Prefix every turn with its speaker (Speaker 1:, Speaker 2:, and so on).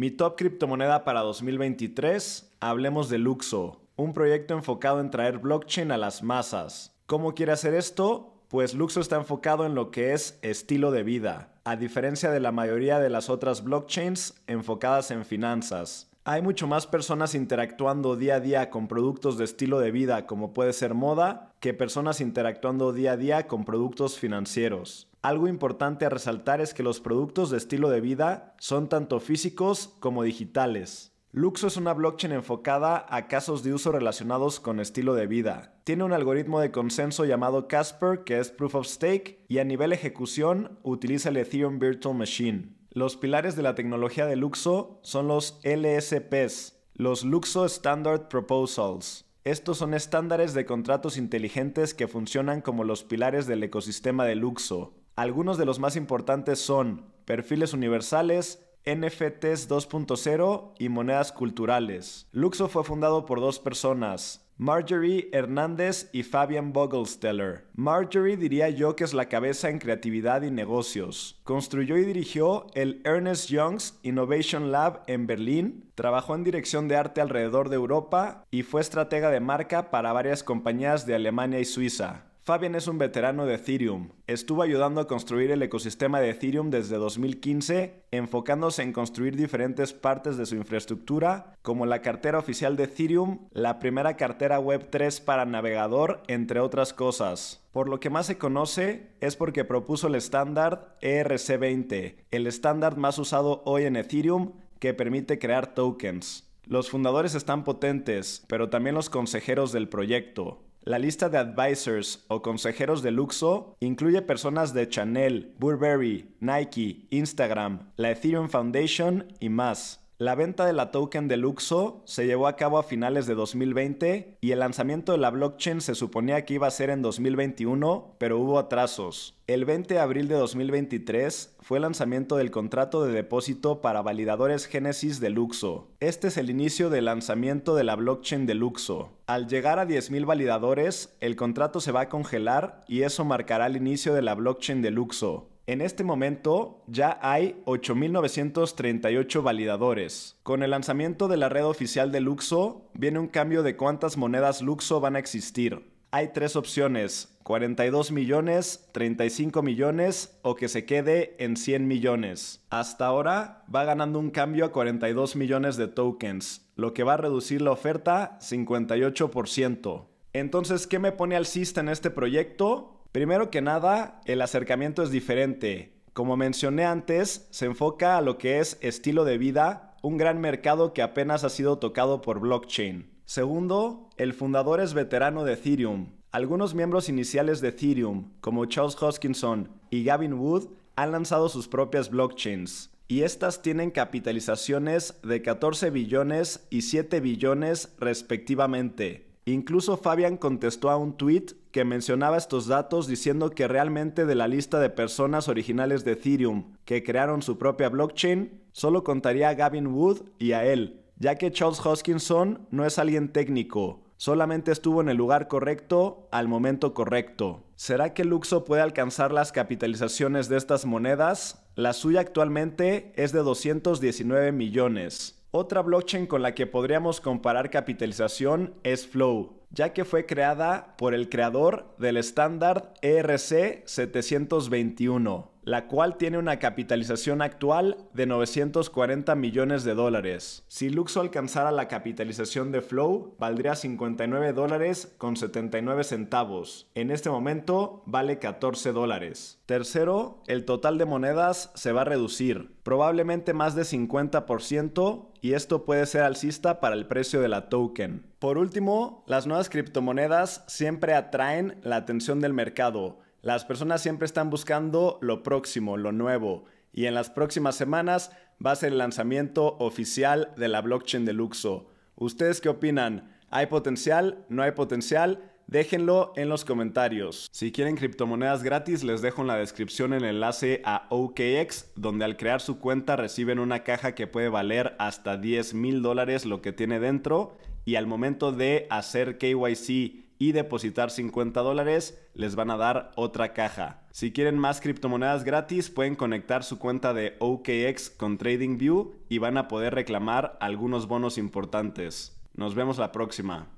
Speaker 1: Mi top criptomoneda para 2023, hablemos de Luxo, un proyecto enfocado en traer blockchain a las masas. ¿Cómo quiere hacer esto? Pues Luxo está enfocado en lo que es estilo de vida, a diferencia de la mayoría de las otras blockchains enfocadas en finanzas. Hay mucho más personas interactuando día a día con productos de estilo de vida como puede ser moda que personas interactuando día a día con productos financieros. Algo importante a resaltar es que los productos de estilo de vida son tanto físicos como digitales. Luxo es una blockchain enfocada a casos de uso relacionados con estilo de vida. Tiene un algoritmo de consenso llamado Casper, que es Proof of Stake, y a nivel ejecución utiliza el Ethereum Virtual Machine. Los pilares de la tecnología de Luxo son los LSPs, los Luxo Standard Proposals. Estos son estándares de contratos inteligentes que funcionan como los pilares del ecosistema de Luxo. Algunos de los más importantes son perfiles universales, NFTs 2.0 y monedas culturales. Luxo fue fundado por dos personas, Marjorie Hernández y Fabian Vogelsteller. Marjorie diría yo que es la cabeza en creatividad y negocios. Construyó y dirigió el Ernest Young's Innovation Lab en Berlín, trabajó en dirección de arte alrededor de Europa y fue estratega de marca para varias compañías de Alemania y Suiza. Fabian es un veterano de Ethereum. Estuvo ayudando a construir el ecosistema de Ethereum desde 2015, enfocándose en construir diferentes partes de su infraestructura, como la cartera oficial de Ethereum, la primera cartera Web3 para navegador, entre otras cosas. Por lo que más se conoce es porque propuso el estándar ERC20, el estándar más usado hoy en Ethereum que permite crear tokens. Los fundadores están potentes, pero también los consejeros del proyecto. La lista de advisors o consejeros de Luxo incluye personas de Chanel, Burberry, Nike, Instagram, la Ethereum Foundation y más. La venta de la token de Luxo se llevó a cabo a finales de 2020 y el lanzamiento de la blockchain se suponía que iba a ser en 2021, pero hubo atrasos. El 20 de abril de 2023 fue el lanzamiento del contrato de depósito para validadores Genesis de Luxo. Este es el inicio del lanzamiento de la blockchain de Luxo. Al llegar a 10.000 validadores, el contrato se va a congelar y eso marcará el inicio de la blockchain de Luxo. En este momento ya hay 8.938 validadores. Con el lanzamiento de la red oficial de Luxo, viene un cambio de cuántas monedas Luxo van a existir. Hay tres opciones, 42 millones, 35 millones o que se quede en 100 millones. Hasta ahora va ganando un cambio a 42 millones de tokens, lo que va a reducir la oferta 58%. Entonces, ¿qué me pone alcista en este proyecto? Primero que nada, el acercamiento es diferente. Como mencioné antes, se enfoca a lo que es estilo de vida, un gran mercado que apenas ha sido tocado por blockchain. Segundo, el fundador es veterano de Ethereum. Algunos miembros iniciales de Ethereum, como Charles Hoskinson y Gavin Wood, han lanzado sus propias blockchains. Y estas tienen capitalizaciones de 14 billones y 7 billones respectivamente. Incluso Fabian contestó a un tweet que mencionaba estos datos diciendo que realmente de la lista de personas originales de Ethereum que crearon su propia blockchain, solo contaría a Gavin Wood y a él, ya que Charles Hoskinson no es alguien técnico, solamente estuvo en el lugar correcto al momento correcto. ¿Será que Luxo puede alcanzar las capitalizaciones de estas monedas? La suya actualmente es de 219 millones. Otra blockchain con la que podríamos comparar capitalización es Flow, ya que fue creada por el creador del estándar ERC 721 la cual tiene una capitalización actual de 940 millones de dólares. Si Luxo alcanzara la capitalización de Flow, valdría 59 dólares con 79 centavos. En este momento vale 14 dólares. Tercero, el total de monedas se va a reducir, probablemente más de 50%, y esto puede ser alcista para el precio de la token. Por último, las nuevas criptomonedas siempre atraen la atención del mercado las personas siempre están buscando lo próximo, lo nuevo, y en las próximas semanas va a ser el lanzamiento oficial de la blockchain de Luxo. ¿Ustedes qué opinan? ¿Hay potencial? ¿No hay potencial? Déjenlo en los comentarios. Si quieren criptomonedas gratis, les dejo en la descripción el enlace a OKX, donde al crear su cuenta reciben una caja que puede valer hasta 10 mil dólares lo que tiene dentro y al momento de hacer KYC y depositar 50 dólares, les van a dar otra caja. Si quieren más criptomonedas gratis, pueden conectar su cuenta de OKX con TradingView y van a poder reclamar algunos bonos importantes. Nos vemos la próxima.